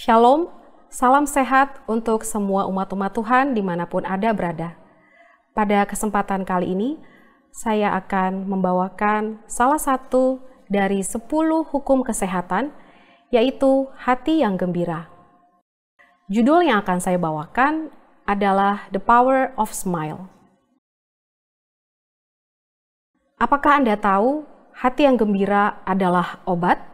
Shalom, salam sehat untuk semua umat-umat Tuhan dimanapun ada berada. Pada kesempatan kali ini, saya akan membawakan salah satu dari 10 hukum kesehatan, yaitu hati yang gembira. Judul yang akan saya bawakan adalah The Power of Smile. Apakah Anda tahu hati yang gembira adalah obat?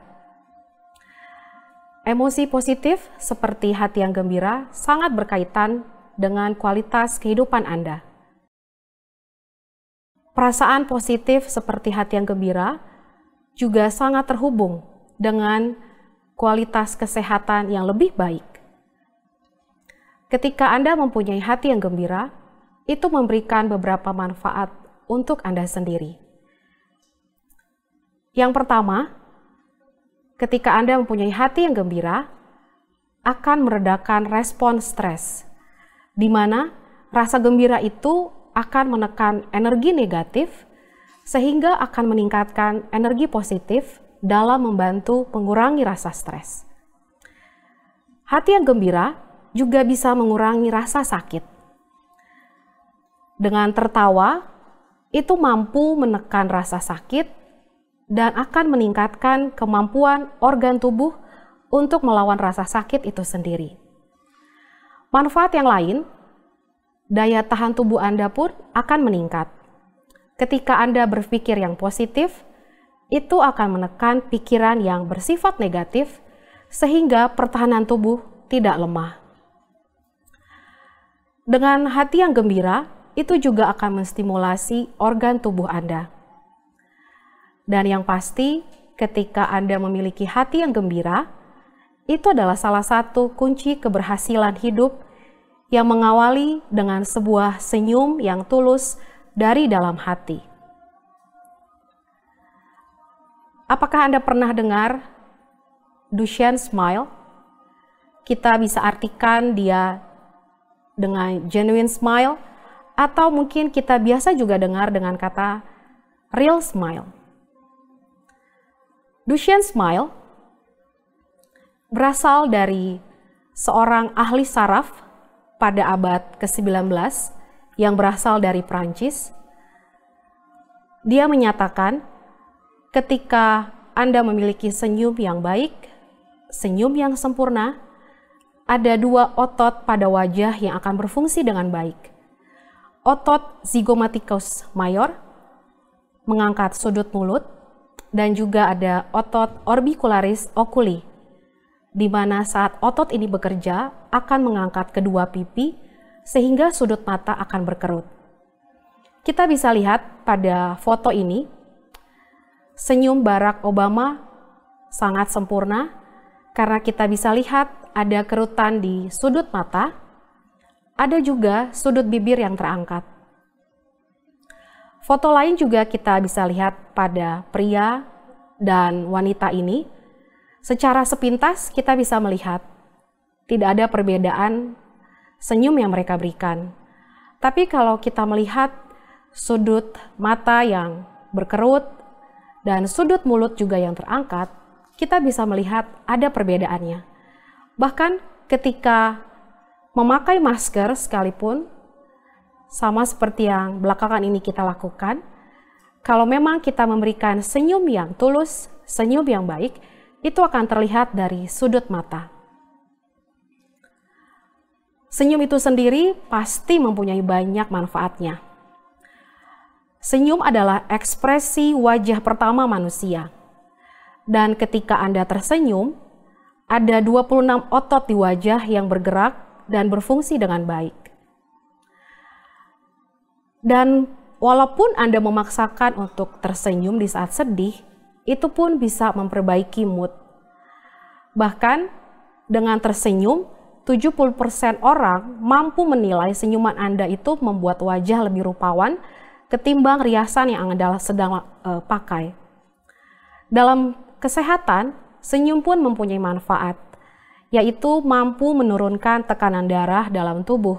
Emosi positif seperti hati yang gembira sangat berkaitan dengan kualitas kehidupan Anda. Perasaan positif seperti hati yang gembira juga sangat terhubung dengan kualitas kesehatan yang lebih baik. Ketika Anda mempunyai hati yang gembira, itu memberikan beberapa manfaat untuk Anda sendiri. Yang pertama, ketika Anda mempunyai hati yang gembira, akan meredakan respon stres, di mana rasa gembira itu akan menekan energi negatif, sehingga akan meningkatkan energi positif dalam membantu mengurangi rasa stres. Hati yang gembira juga bisa mengurangi rasa sakit. Dengan tertawa, itu mampu menekan rasa sakit dan akan meningkatkan kemampuan organ tubuh untuk melawan rasa sakit itu sendiri. Manfaat yang lain, daya tahan tubuh Anda pun akan meningkat. Ketika Anda berpikir yang positif, itu akan menekan pikiran yang bersifat negatif, sehingga pertahanan tubuh tidak lemah. Dengan hati yang gembira, itu juga akan menstimulasi organ tubuh Anda. Dan yang pasti, ketika Anda memiliki hati yang gembira, itu adalah salah satu kunci keberhasilan hidup yang mengawali dengan sebuah senyum yang tulus dari dalam hati. Apakah Anda pernah dengar Duchenne smile? Kita bisa artikan dia dengan genuine smile atau mungkin kita biasa juga dengar dengan kata real smile. Duchenne Smile berasal dari seorang ahli saraf pada abad ke-19 yang berasal dari Prancis. Dia menyatakan, ketika Anda memiliki senyum yang baik, senyum yang sempurna, ada dua otot pada wajah yang akan berfungsi dengan baik. Otot zygomaticus mayor mengangkat sudut mulut dan juga ada otot orbicularis oculi, di mana saat otot ini bekerja akan mengangkat kedua pipi sehingga sudut mata akan berkerut. Kita bisa lihat pada foto ini, senyum Barack Obama sangat sempurna karena kita bisa lihat ada kerutan di sudut mata, ada juga sudut bibir yang terangkat. Foto lain juga kita bisa lihat pada pria dan wanita ini. Secara sepintas kita bisa melihat tidak ada perbedaan senyum yang mereka berikan. Tapi kalau kita melihat sudut mata yang berkerut dan sudut mulut juga yang terangkat, kita bisa melihat ada perbedaannya. Bahkan ketika memakai masker sekalipun, sama seperti yang belakangan ini kita lakukan, kalau memang kita memberikan senyum yang tulus, senyum yang baik, itu akan terlihat dari sudut mata. Senyum itu sendiri pasti mempunyai banyak manfaatnya. Senyum adalah ekspresi wajah pertama manusia. Dan ketika Anda tersenyum, ada 26 otot di wajah yang bergerak dan berfungsi dengan baik. Dan walaupun Anda memaksakan untuk tersenyum di saat sedih, itu pun bisa memperbaiki mood. Bahkan dengan tersenyum, 70% orang mampu menilai senyuman Anda itu membuat wajah lebih rupawan ketimbang riasan yang Anda sedang uh, pakai. Dalam kesehatan, senyum pun mempunyai manfaat, yaitu mampu menurunkan tekanan darah dalam tubuh.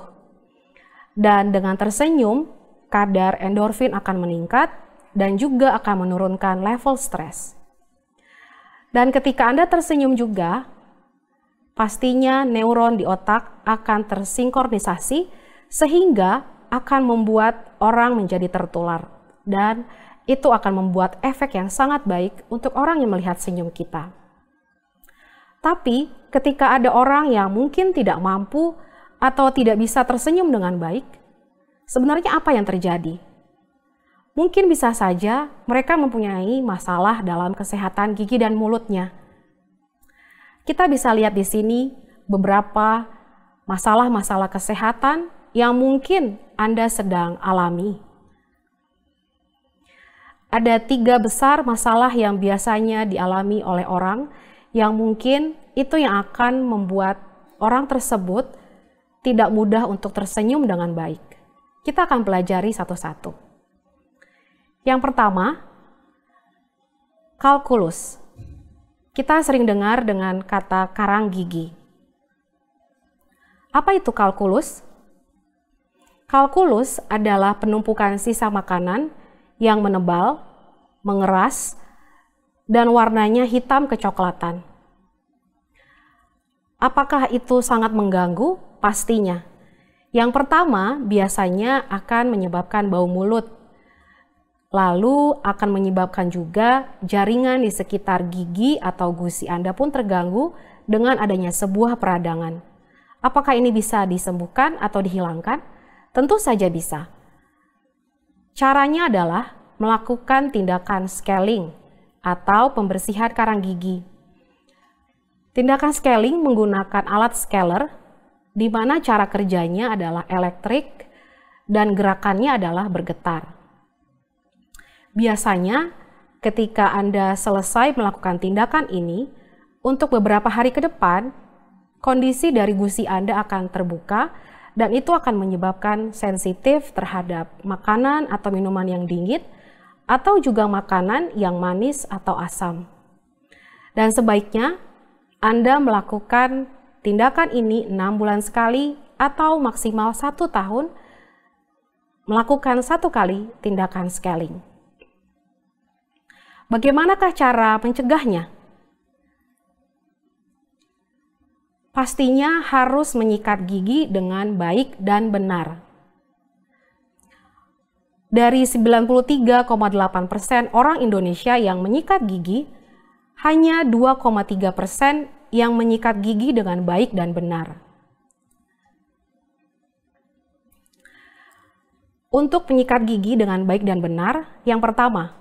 Dan dengan tersenyum, kadar endorfin akan meningkat dan juga akan menurunkan level stres. Dan ketika Anda tersenyum juga, pastinya neuron di otak akan tersinkronisasi sehingga akan membuat orang menjadi tertular dan itu akan membuat efek yang sangat baik untuk orang yang melihat senyum kita. Tapi, ketika ada orang yang mungkin tidak mampu atau tidak bisa tersenyum dengan baik, sebenarnya apa yang terjadi. Mungkin bisa saja mereka mempunyai masalah dalam kesehatan gigi dan mulutnya. Kita bisa lihat di sini beberapa masalah-masalah kesehatan yang mungkin Anda sedang alami. Ada tiga besar masalah yang biasanya dialami oleh orang yang mungkin itu yang akan membuat orang tersebut tidak mudah untuk tersenyum dengan baik. Kita akan pelajari satu-satu. Yang pertama, kalkulus. Kita sering dengar dengan kata karang gigi. Apa itu kalkulus? Kalkulus adalah penumpukan sisa makanan yang menebal, mengeras, dan warnanya hitam kecoklatan. Apakah itu sangat mengganggu? Pastinya. Yang pertama biasanya akan menyebabkan bau mulut, lalu akan menyebabkan juga jaringan di sekitar gigi atau gusi Anda pun terganggu dengan adanya sebuah peradangan. Apakah ini bisa disembuhkan atau dihilangkan? Tentu saja bisa. Caranya adalah melakukan tindakan scaling atau pembersihan karang gigi. Tindakan scaling menggunakan alat scaler di mana cara kerjanya adalah elektrik dan gerakannya adalah bergetar. Biasanya, ketika Anda selesai melakukan tindakan ini, untuk beberapa hari ke depan, kondisi dari gusi Anda akan terbuka dan itu akan menyebabkan sensitif terhadap makanan atau minuman yang dingin atau juga makanan yang manis atau asam. Dan sebaiknya Anda melakukan Tindakan ini enam bulan sekali atau maksimal satu tahun melakukan satu kali tindakan scaling. Bagaimanakah cara mencegahnya? Pastinya harus menyikat gigi dengan baik dan benar. Dari 93,8% orang Indonesia yang menyikat gigi, hanya 2,3% yang menyikat gigi dengan baik dan benar. Untuk menyikat gigi dengan baik dan benar, yang pertama,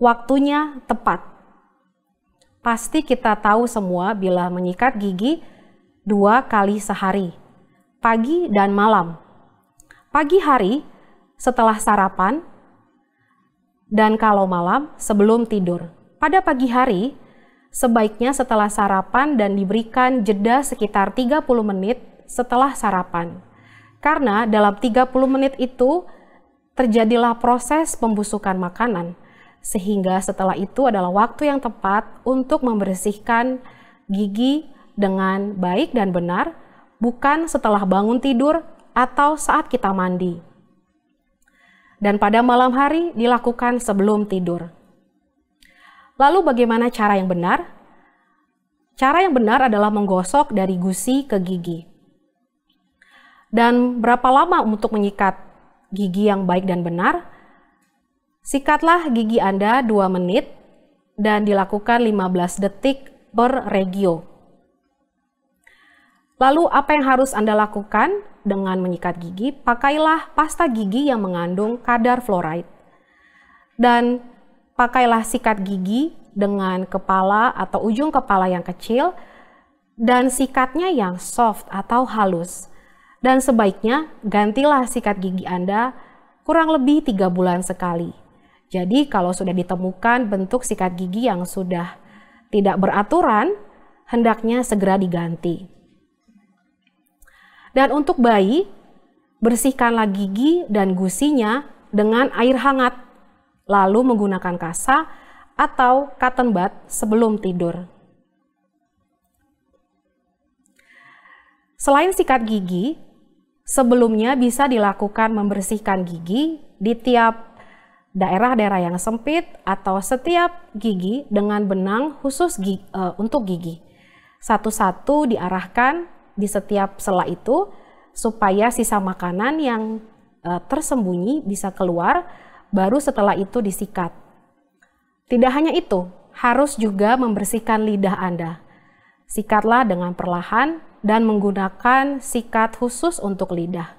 waktunya tepat. Pasti kita tahu semua bila menyikat gigi dua kali sehari, pagi dan malam. Pagi hari setelah sarapan, dan kalau malam sebelum tidur. Pada pagi hari, sebaiknya setelah sarapan dan diberikan jeda sekitar 30 menit setelah sarapan. Karena dalam 30 menit itu terjadilah proses pembusukan makanan, sehingga setelah itu adalah waktu yang tepat untuk membersihkan gigi dengan baik dan benar, bukan setelah bangun tidur atau saat kita mandi. Dan pada malam hari dilakukan sebelum tidur. Lalu bagaimana cara yang benar? Cara yang benar adalah menggosok dari gusi ke gigi. Dan berapa lama untuk menyikat gigi yang baik dan benar? Sikatlah gigi Anda 2 menit dan dilakukan 15 detik per regio. Lalu apa yang harus Anda lakukan dengan menyikat gigi? Pakailah pasta gigi yang mengandung kadar fluoride. Dan pakailah sikat gigi dengan kepala atau ujung kepala yang kecil dan sikatnya yang soft atau halus. Dan sebaiknya gantilah sikat gigi Anda kurang lebih tiga bulan sekali. Jadi kalau sudah ditemukan bentuk sikat gigi yang sudah tidak beraturan, hendaknya segera diganti. Dan untuk bayi, bersihkanlah gigi dan gusinya dengan air hangat lalu menggunakan kasa atau cotton bud sebelum tidur. Selain sikat gigi, sebelumnya bisa dilakukan membersihkan gigi di tiap daerah-daerah yang sempit atau setiap gigi dengan benang khusus gigi, e, eh, untuk gigi. Satu-satu diarahkan di setiap sela itu supaya sisa makanan yang e, tersembunyi bisa keluar baru setelah itu disikat. Tidak hanya itu, harus juga membersihkan lidah Anda. Sikatlah dengan perlahan dan menggunakan sikat khusus untuk lidah.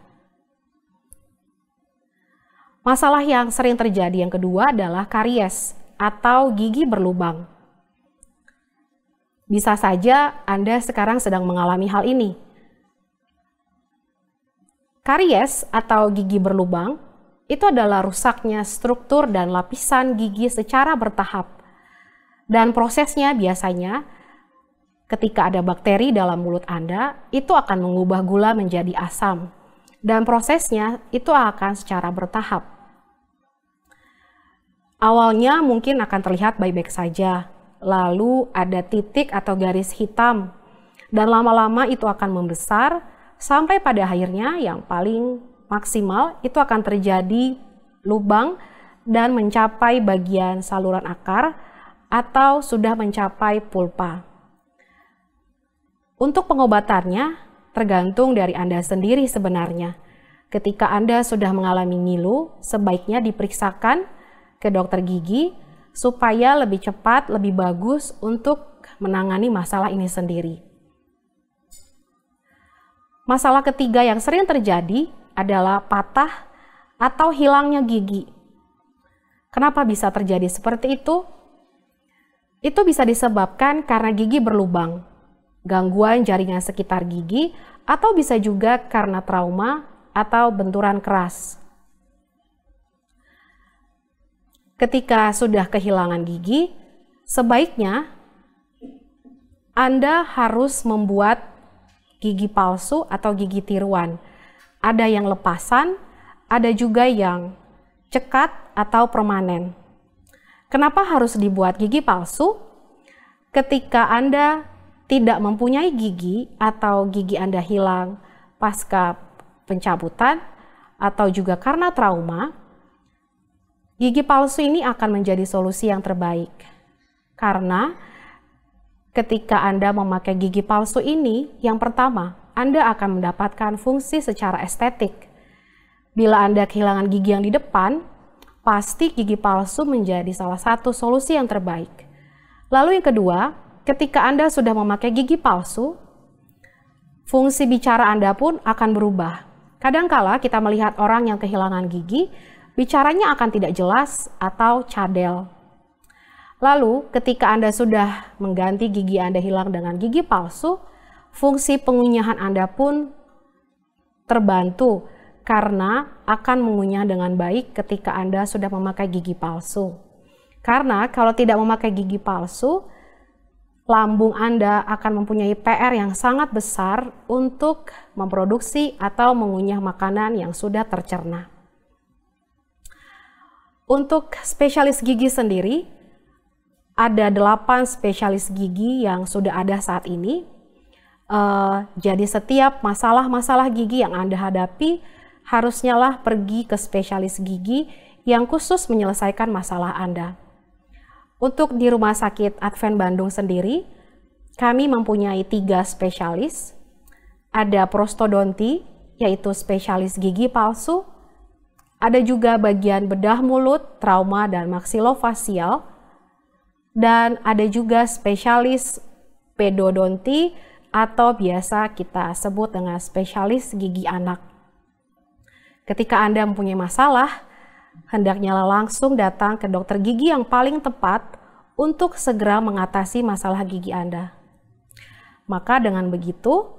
Masalah yang sering terjadi yang kedua adalah karies atau gigi berlubang. Bisa saja Anda sekarang sedang mengalami hal ini. Karies atau gigi berlubang itu adalah rusaknya struktur dan lapisan gigi secara bertahap. Dan prosesnya biasanya ketika ada bakteri dalam mulut Anda, itu akan mengubah gula menjadi asam. Dan prosesnya itu akan secara bertahap. Awalnya mungkin akan terlihat baik-baik saja, lalu ada titik atau garis hitam, dan lama-lama itu akan membesar sampai pada akhirnya yang paling maksimal itu akan terjadi lubang dan mencapai bagian saluran akar atau sudah mencapai pulpa. Untuk pengobatannya tergantung dari Anda sendiri sebenarnya. Ketika Anda sudah mengalami ngilu, sebaiknya diperiksakan ke dokter gigi supaya lebih cepat, lebih bagus untuk menangani masalah ini sendiri. Masalah ketiga yang sering terjadi adalah patah atau hilangnya gigi. Kenapa bisa terjadi seperti itu? Itu bisa disebabkan karena gigi berlubang, gangguan jaringan sekitar gigi, atau bisa juga karena trauma atau benturan keras. Ketika sudah kehilangan gigi, sebaiknya Anda harus membuat gigi palsu atau gigi tiruan ada yang lepasan, ada juga yang cekat atau permanen. Kenapa harus dibuat gigi palsu? Ketika Anda tidak mempunyai gigi atau gigi Anda hilang pasca pencabutan atau juga karena trauma, gigi palsu ini akan menjadi solusi yang terbaik. Karena ketika Anda memakai gigi palsu ini, yang pertama, anda akan mendapatkan fungsi secara estetik. Bila Anda kehilangan gigi yang di depan, pasti gigi palsu menjadi salah satu solusi yang terbaik. Lalu yang kedua, ketika Anda sudah memakai gigi palsu, fungsi bicara Anda pun akan berubah. Kadangkala kita melihat orang yang kehilangan gigi, bicaranya akan tidak jelas atau cadel. Lalu, ketika Anda sudah mengganti gigi Anda hilang dengan gigi palsu, fungsi pengunyahan Anda pun terbantu karena akan mengunyah dengan baik ketika Anda sudah memakai gigi palsu. Karena kalau tidak memakai gigi palsu, lambung Anda akan mempunyai PR yang sangat besar untuk memproduksi atau mengunyah makanan yang sudah tercerna. Untuk spesialis gigi sendiri, ada 8 spesialis gigi yang sudah ada saat ini Uh, jadi setiap masalah-masalah gigi yang Anda hadapi harusnya lah pergi ke spesialis gigi yang khusus menyelesaikan masalah Anda. Untuk di Rumah Sakit Advent Bandung sendiri, kami mempunyai tiga spesialis. Ada prostodonti, yaitu spesialis gigi palsu. Ada juga bagian bedah mulut, trauma, dan maksilofasial Dan ada juga spesialis pedodonti, atau biasa kita sebut dengan spesialis gigi anak. Ketika Anda mempunyai masalah, hendaknya langsung datang ke dokter gigi yang paling tepat untuk segera mengatasi masalah gigi Anda. Maka dengan begitu,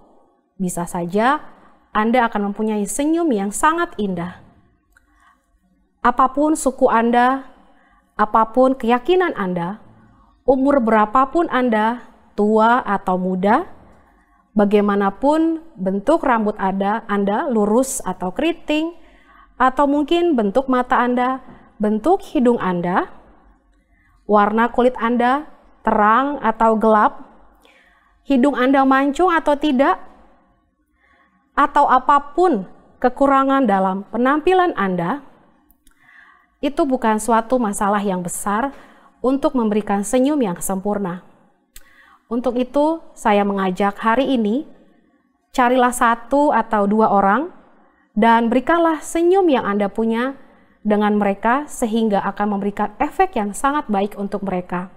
bisa saja Anda akan mempunyai senyum yang sangat indah. Apapun suku Anda, apapun keyakinan Anda, umur berapapun Anda, tua atau muda, Bagaimanapun bentuk rambut ada, Anda lurus atau keriting, atau mungkin bentuk mata Anda, bentuk hidung Anda, warna kulit Anda terang atau gelap, hidung Anda mancung atau tidak, atau apapun kekurangan dalam penampilan Anda, itu bukan suatu masalah yang besar untuk memberikan senyum yang sempurna. Untuk itu, saya mengajak hari ini, carilah satu atau dua orang dan berikanlah senyum yang Anda punya dengan mereka sehingga akan memberikan efek yang sangat baik untuk mereka.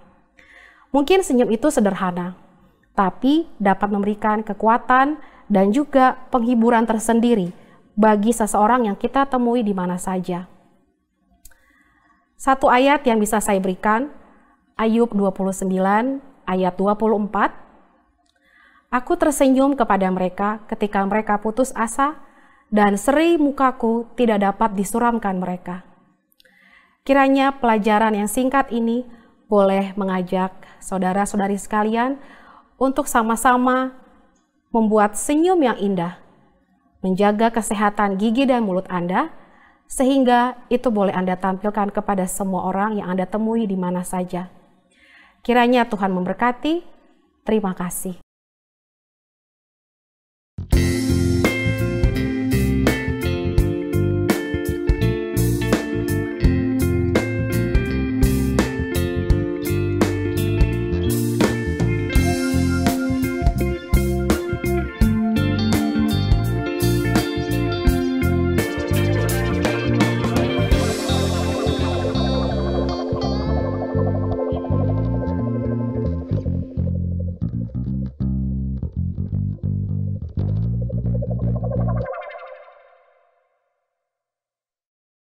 Mungkin senyum itu sederhana, tapi dapat memberikan kekuatan dan juga penghiburan tersendiri bagi seseorang yang kita temui di mana saja. Satu ayat yang bisa saya berikan, Ayub 29 ayat 24, Aku tersenyum kepada mereka ketika mereka putus asa dan seri mukaku tidak dapat disuramkan mereka. Kiranya pelajaran yang singkat ini boleh mengajak saudara-saudari sekalian untuk sama-sama membuat senyum yang indah, menjaga kesehatan gigi dan mulut Anda, sehingga itu boleh Anda tampilkan kepada semua orang yang Anda temui di mana saja. Kiranya Tuhan memberkati. Terima kasih.